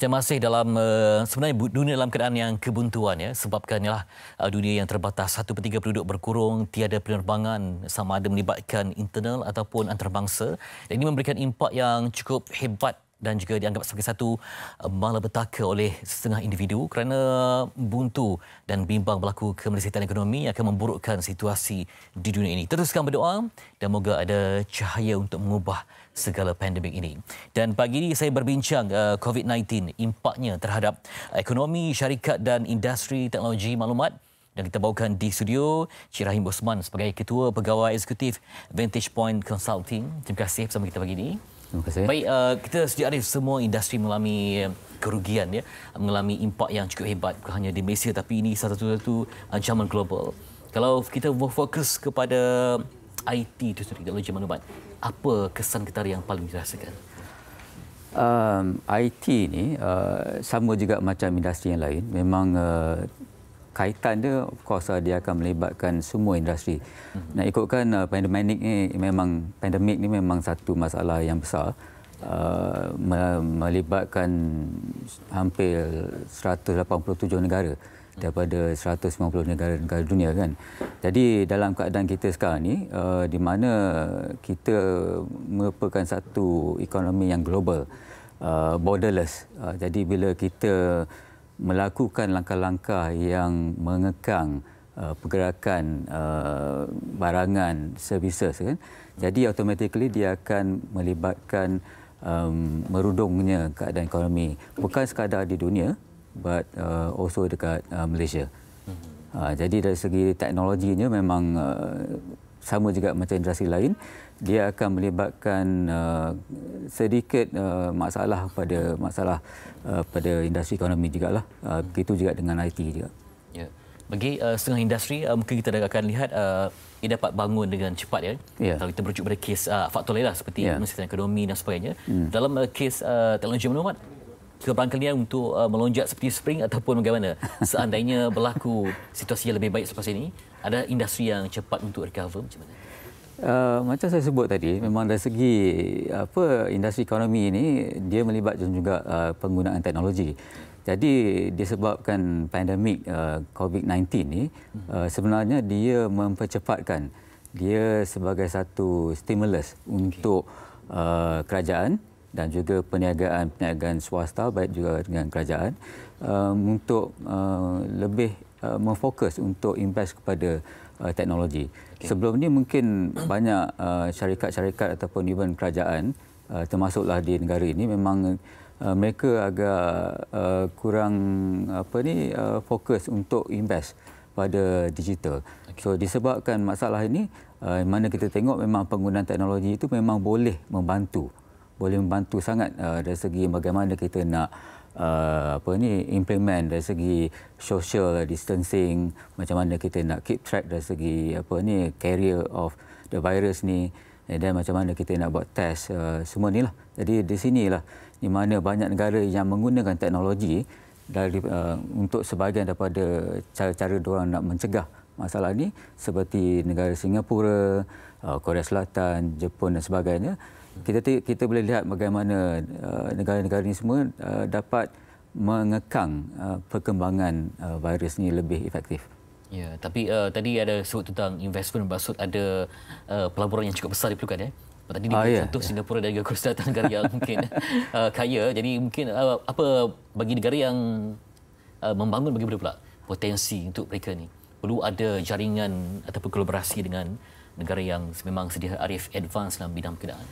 kita masih dalam eh, sebenarnya dunia dalam keadaan yang kebuntuan ya sebabkan ialah eh, dunia yang terbatas satu per tiga penduduk berkurung tiada penerbangan sama ada melibatkan internal ataupun antarabangsa dan ini memberikan impak yang cukup hebat dan juga dianggap sebagai satu malah eh, malapetaka oleh setengah individu kerana buntu dan bimbang berlaku kemelesetan ekonomi akan memburukkan situasi di dunia ini. Teruskan berdoa dan moga ada cahaya untuk mengubah segala pandemik ini. Dan pagi ini saya berbincang eh, COVID-19 impaknya terhadap ekonomi, syarikat dan industri teknologi maklumat dan kita bawakan di studio Cik Rahim Osman sebagai Ketua Pegawai Eksekutif Vantage Point Consulting. Terima kasih bersama kita pagi ini. Terima kasih. Baik, uh, kita sejak hari semua industri mengalami um, kerugian ya, mengalami impak yang cukup hebat bukan hanya di Malaysia tapi ini satu-satu ancaman uh, global. Kalau kita fokus kepada um, IT itu sendiri, teknologi maklumat, apa kesan kita yang paling dirasakan? Um, IT ini uh, sama juga macam industri yang lain. Memang uh, kaitan dia of course ah, dia akan melibatkan semua industri. Mm-hmm. Nak ikutkan uh, pandemik ni memang pandemik ni memang satu masalah yang besar uh, melibatkan hampir 187 negara daripada 190 negara-negara dunia kan. Jadi dalam keadaan kita sekarang ni uh, di mana kita merupakan satu ekonomi yang global uh, borderless. Uh, jadi bila kita melakukan langkah-langkah yang mengekang uh, pergerakan uh, barangan services kan jadi automatically dia akan melibatkan um, merudungnya keadaan ekonomi bukan sekadar di dunia but uh, also dekat uh, Malaysia hmm. uh, jadi dari segi teknologinya memang uh, sama juga macam generasi lain dia akan melibatkan uh, sedikit uh, masalah pada masalah uh, pada industri ekonomi jugalah uh, begitu juga dengan IT juga ya bagi uh, setengah industri uh, mungkin kita akan lihat uh, ia dapat bangun dengan cepat ya yeah. kalau kita merujuk pada kes uh, faktor lain lah seperti yeah. Ya. ekonomi dan sebagainya mm. dalam uh, kes uh, teknologi maklumat kebangkannya untuk uh, melonjak seperti spring ataupun bagaimana seandainya berlaku situasi yang lebih baik selepas ini ada industri yang cepat untuk recover macam mana Uh, macam saya sebut tadi memang dari segi apa industri ekonomi ini dia melibatkan juga uh, penggunaan teknologi. Jadi disebabkan pandemik uh, COVID-19 ini hmm. uh, sebenarnya dia mempercepatkan dia sebagai satu stimulus okay. untuk uh, kerajaan dan juga perniagaan-perniagaan swasta baik juga dengan kerajaan uh, untuk uh, lebih uh, memfokus untuk invest kepada uh, teknologi. Okay. Sebelum ini mungkin banyak uh, syarikat-syarikat ataupun even kerajaan uh, termasuklah di negara ini memang uh, mereka agak uh, kurang apa ni uh, fokus untuk invest pada digital. Okay. So disebabkan masalah ini uh, mana kita tengok memang penggunaan teknologi itu memang boleh membantu boleh membantu sangat uh, dari segi bagaimana kita nak uh, apa ni implement dari segi social distancing macam mana kita nak keep track dari segi apa ni carrier of the virus ni dan macam mana kita nak buat test uh, semua ni lah jadi di sinilah di mana banyak negara yang menggunakan teknologi dari uh, untuk sebahagian daripada cara-cara orang nak mencegah masalah ni seperti negara Singapura, uh, Korea Selatan, Jepun dan sebagainya kita kita boleh lihat bagaimana uh, negara-negara ini semua uh, dapat mengekang uh, perkembangan virus ini lebih efektif. Ya, tapi uh, tadi ada sebut tentang investment maksud ada uh, pelaburan yang cukup besar diperlukan ya. Tadi ah, dia ya. contoh ya. Singapura dan juga Korea negara yang mungkin uh, kaya. Jadi mungkin uh, apa bagi negara yang uh, membangun bagi berapa potensi untuk mereka ni perlu ada jaringan ataupun kolaborasi dengan negara yang memang sedia arif advance dalam bidang perkenaan.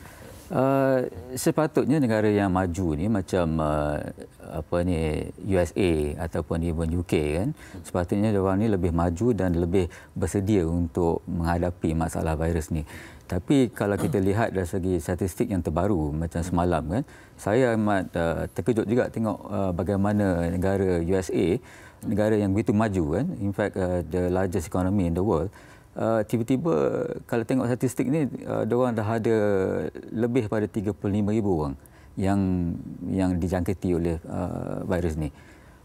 Uh, sepatutnya negara yang maju ni macam uh, apa ni USA ataupun even UK kan sepatutnya dia orang ni lebih maju dan lebih bersedia untuk menghadapi masalah virus ni tapi kalau kita lihat dari segi statistik yang terbaru macam semalam kan saya amat uh, terkejut juga tengok uh, bagaimana negara USA negara yang begitu maju kan in fact uh, the largest economy in the world Uh, tiba-tiba kalau tengok statistik ni uh, dia orang dah ada lebih pada 35000 orang yang yang dijangkiti oleh uh, virus ni.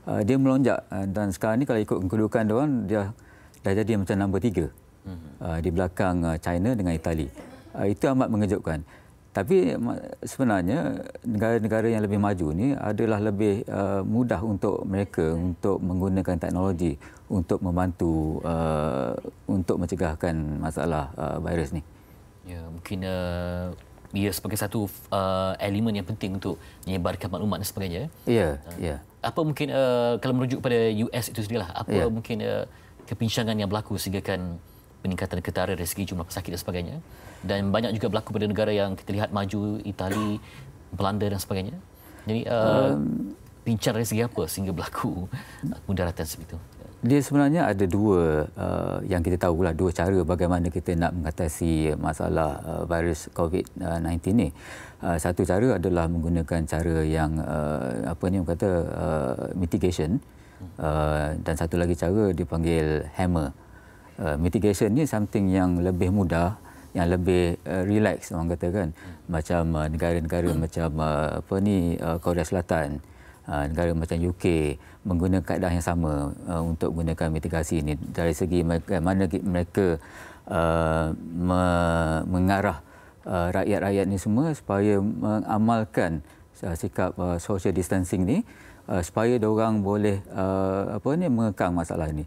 Uh, dia melonjak uh, dan sekarang ni kalau ikut kedudukan dia orang dia dah jadi macam nombor tiga mhm. uh, di belakang uh, China dengan Itali. Uh, itu amat mengejutkan. Tapi sebenarnya negara-negara yang lebih maju ini adalah lebih uh, mudah untuk mereka untuk menggunakan teknologi untuk membantu uh, untuk mencegahkan masalah uh, virus ni. Ya, mungkin ia sebagai satu elemen yang penting untuk menyebarkan maklumat dan sebagainya. Ya, ya. Ha. ya. Apa mungkin kalau merujuk pada US itu sendirilah, apa yeah. mungkin uh, kepincangan yang berlaku sehingga kan peningkatan ketara dari segi jumlah pesakit dan sebagainya dan banyak juga berlaku pada negara yang kita lihat maju Itali, Belanda dan sebagainya. Jadi uh, um, pincar dari segi apa sehingga berlaku mudaratan itu? Dia sebenarnya ada dua uh, yang kita tahu lah dua cara bagaimana kita nak mengatasi masalah uh, virus COVID-19 ini. Uh, satu cara adalah menggunakan cara yang uh, apa ni kata uh, mitigation hmm. uh, dan satu lagi cara dipanggil hammer. Uh, uh, mitigation ni something yang lebih mudah yang lebih uh, relax orang kata kan macam uh, negara-negara hmm. macam uh, apa ni uh, Korea Selatan uh, negara macam UK menggunakan kaedah yang sama uh, untuk gunakan mitigasi ini dari segi mereka, mana mereka uh, me- mengarah uh, rakyat-rakyat ini semua supaya mengamalkan uh, sikap uh, social distancing ni uh, supaya orang boleh uh, apa ni mengekang masalah ini.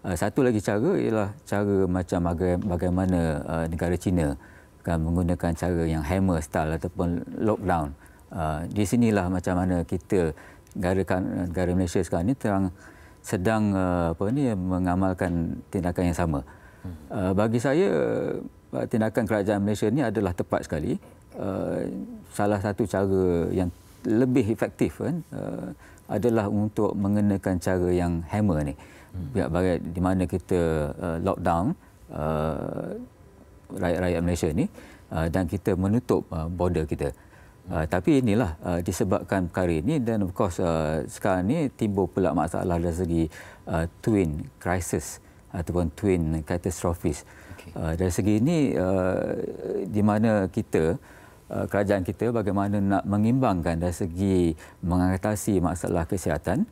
Uh, satu lagi cara ialah cara macam bagaimana uh, negara China kan menggunakan cara yang hammer style ataupun lockdown. Uh, di sinilah macam mana kita negara kan, negara Malaysia sekarang ini terang sedang apa ni mengamalkan tindakan yang sama. Hmm. bagi saya tindakan kerajaan Malaysia ini adalah tepat sekali. salah satu cara yang lebih efektif kan adalah untuk mengenakan cara yang hammer ni. Hmm. pihak barat di mana kita uh, lockdown uh, rakyat-rakyat Malaysia ini uh, dan kita menutup uh, border kita. Uh, tapi inilah uh, disebabkan perkara ini dan of course uh, sekarang ini timbul pula masalah dari segi uh, twin crisis ataupun twin catastrophes. Okay. Uh, dari segi ini uh, di mana kita uh, kerajaan kita bagaimana nak mengimbangkan dari segi mengatasi masalah kesihatan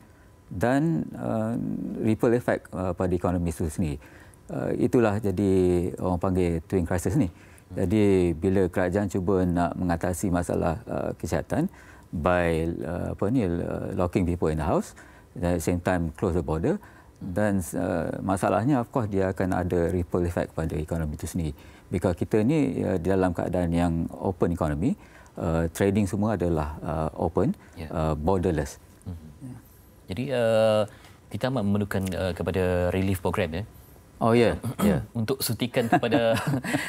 dan uh, ripple effect uh, pada ekonomi itu sendiri. Uh, itulah jadi orang panggil twin crisis ni. Jadi bila kerajaan cuba nak mengatasi masalah uh, kesihatan by uh, apa ni uh, locking people in the house at the same time close the border dan uh, masalahnya of course dia akan ada ripple effect pada ekonomi itu sendiri. Bila kita ni uh, dalam keadaan yang open economy, uh, trading semua adalah uh, open, ya. uh, borderless. Yeah. Jadi uh, kita amat memerlukan uh, kepada relief program ya. Oh ya, yeah. yeah. untuk suntikan kepada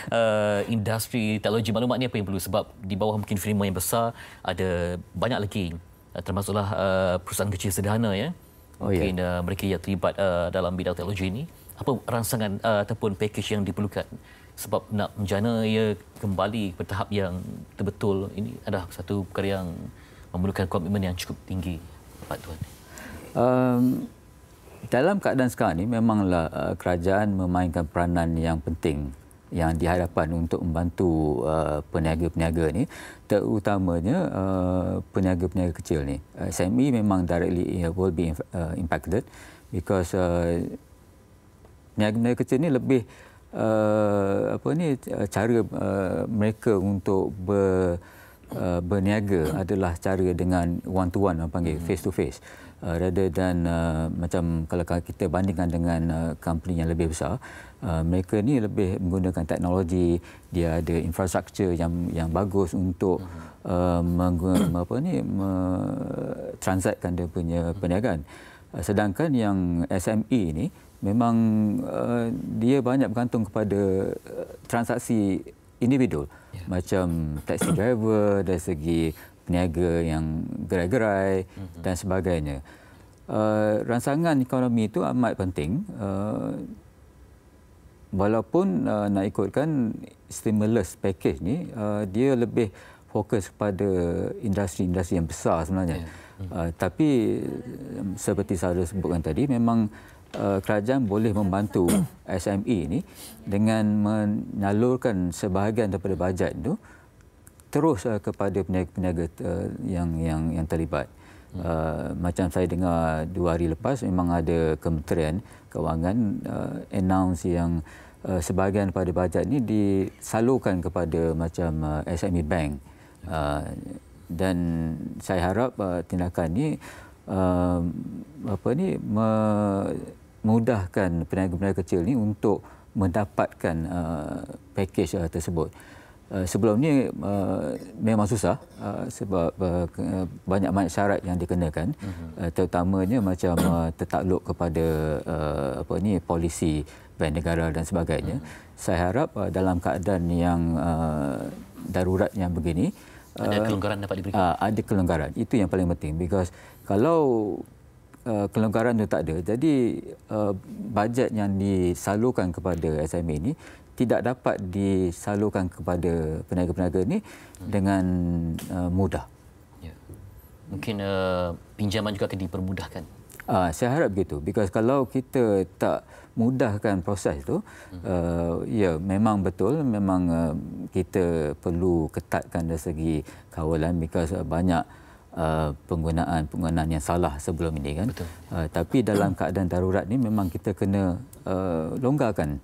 uh, eh, industri teknologi maklumat ni apa yang perlu sebab di bawah mungkin firma yang besar ada banyak lagi uh, termasuklah uh, perusahaan kecil sederhana ya. Oh ya. Yeah. Uh, mereka yang terlibat uh, dalam bidang teknologi ini apa rangsangan uh, ataupun pakej yang diperlukan sebab nak menjana ia kembali ke tahap yang betul ini adalah satu perkara yang memerlukan komitmen yang cukup tinggi Pak Tuan. Um, dalam keadaan sekarang ini memanglah uh, kerajaan memainkan peranan yang penting yang dihadapan untuk membantu uh, peniaga-peniaga ini terutamanya uh, peniaga-peniaga kecil ini. Uh, SME memang directly will be impacted because uh, peniaga-peniaga kecil ini lebih uh, apa ni cara uh, mereka untuk ber uh, berniaga adalah cara dengan one to one panggil hmm. face to face uh, rather than uh, macam kalau kita bandingkan dengan uh, company yang lebih besar Uh, mereka ni lebih menggunakan teknologi dia ada infrastruktur yang yang bagus untuk hmm. uh, apa ni me- transactkan dia punya hmm. perniagaan uh, sedangkan yang SME ni memang uh, dia banyak bergantung kepada uh, transaksi individu ya. macam taxi driver dari segi peniaga yang gerai-gerai uh-huh. dan sebagainya. Uh, eh, ransangan ekonomi itu amat penting. Uh, walaupun uh, nak ikutkan stimulus package ni, uh, dia lebih fokus kepada industri-industri yang besar sebenarnya. Yeah. Ya. Mhm. Uh, tapi seperti saya sebutkan tadi, memang Eh, kerajaan boleh membantu SME ini dengan menyalurkan sebahagian daripada bajet itu terus uh, kepada peniaga-peniaga uh, yang yang yang terlibat. Uh, macam saya dengar dua hari lepas memang ada Kementerian Kewangan uh, announce yang uh, sebahagian daripada bajet ini disalurkan kepada macam uh, SME bank. Uh, dan saya harap uh, tindakan ini uh, apa ni me- Mudahkan peniaga-peniaga kecil ini untuk mendapatkan uh, pakej uh, tersebut. Uh, sebelum ini uh, memang susah uh, sebab uh, uh banyak banyak syarat yang dikenakan mhm. uh, terutamanya macam uh, tertakluk kepada uh, apa ni polisi bank negara dan sebagainya mhm. saya harap uh, dalam keadaan yang uh, darurat yang begini ada uh, kelonggaran dapat diberikan uh, ada kelonggaran itu yang paling penting because kalau Eh, kelonggaran itu tak ada. Jadi uh, bajet yang disalurkan kepada SME ini tidak dapat disalurkan kepada peniaga-peniaga ini hmm. dengan uh, mudah. Ya. Mungkin uh, pinjaman juga akan dipermudahkan. Uh, saya harap begitu. Because kalau kita tak mudahkan proses itu, uh, hmm. ya yeah, memang betul, memang uh, kita perlu ketatkan dari segi kawalan because uh, banyak uh, penggunaan penggunaan yang salah sebelum ini kan. Uh, tapi dalam keadaan darurat ni memang kita kena uh, longgarkan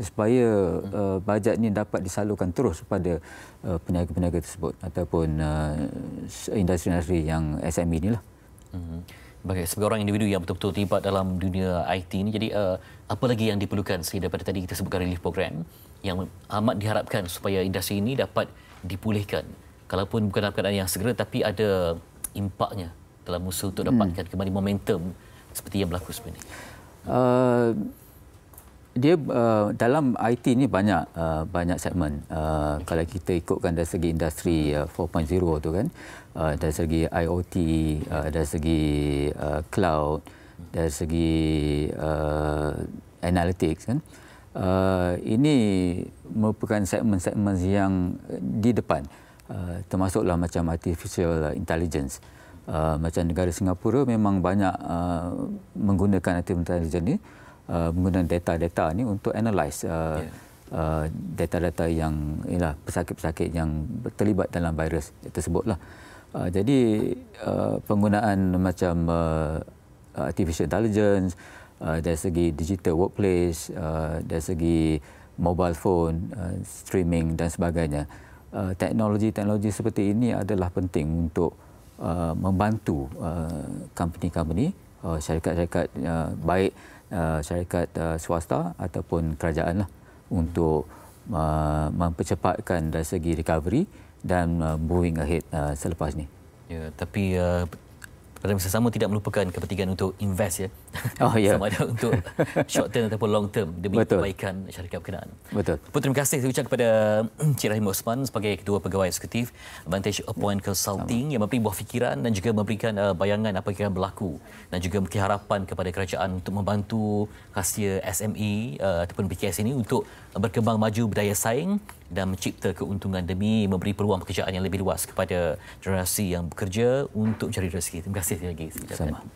supaya uh, bajet ni dapat disalurkan terus kepada uh, peniaga-peniaga tersebut ataupun uh, industri-industri yang SME inilah. Mhm. Sebagai sebagai orang individu yang betul-betul terlibat dalam dunia IT ini jadi uh, apa lagi yang diperlukan selain daripada tadi kita sebutkan relief program yang amat diharapkan supaya industri ini dapat dipulihkan kalaupun bukan dalam keadaan yang segera tapi ada impaknya telah musuh untuk hmm. dapatkan kembali momentum seperti yang berlaku sebenarnya. Uh, dia uh, dalam IT ini banyak uh, banyak segmen. Uh, kalau kita ikutkan dari segi industri uh, 4.0 tu kan, uh, dari segi IoT, uh, dari segi uh, cloud, dari segi uh, analytics kan. Uh, ini merupakan segmen-segmen yang di depan. Uh, Uh, termasuklah macam artificial uh, intelligence. Uh, macam negara Singapura memang banyak uh, menggunakan artificial intelligence ini, uh, menggunakan data-data ini untuk analis uh, yeah. uh, data-data yang ialah pesakit-pesakit yang terlibat dalam virus tersebutlah. Uh, jadi uh, penggunaan macam uh, artificial intelligence uh, dari segi digital workplace, uh, dari segi mobile phone uh, streaming dan sebagainya. Uh, teknologi-teknologi uh, seperti ini adalah penting untuk uh, membantu uh, company-company, uh, syarikat-syarikat uh, baik uh, syarikat uh, swasta ataupun kerajaan lah untuk uh, mempercepatkan dari segi recovery dan uh, moving ahead uh, selepas ini. Ya, tapi uh, pada masa sama tidak melupakan kepentingan untuk invest ya Oh Yeah. Sama ada untuk short term ataupun long term demi Betul. kebaikan syarikat berkenaan. Betul. Pun terima kasih saya ucap kepada Cik Rahim Osman sebagai ketua pegawai eksekutif Advantage Appoint Consulting Sama. yang memberi buah fikiran dan juga memberikan uh, bayangan apa yang akan berlaku dan juga memberi harapan kepada kerajaan untuk membantu rahsia SME uh, ataupun BKS ini untuk berkembang maju berdaya saing dan mencipta keuntungan demi memberi peluang pekerjaan yang lebih luas kepada generasi yang bekerja untuk mencari rezeki. Terima kasih lagi. Sama.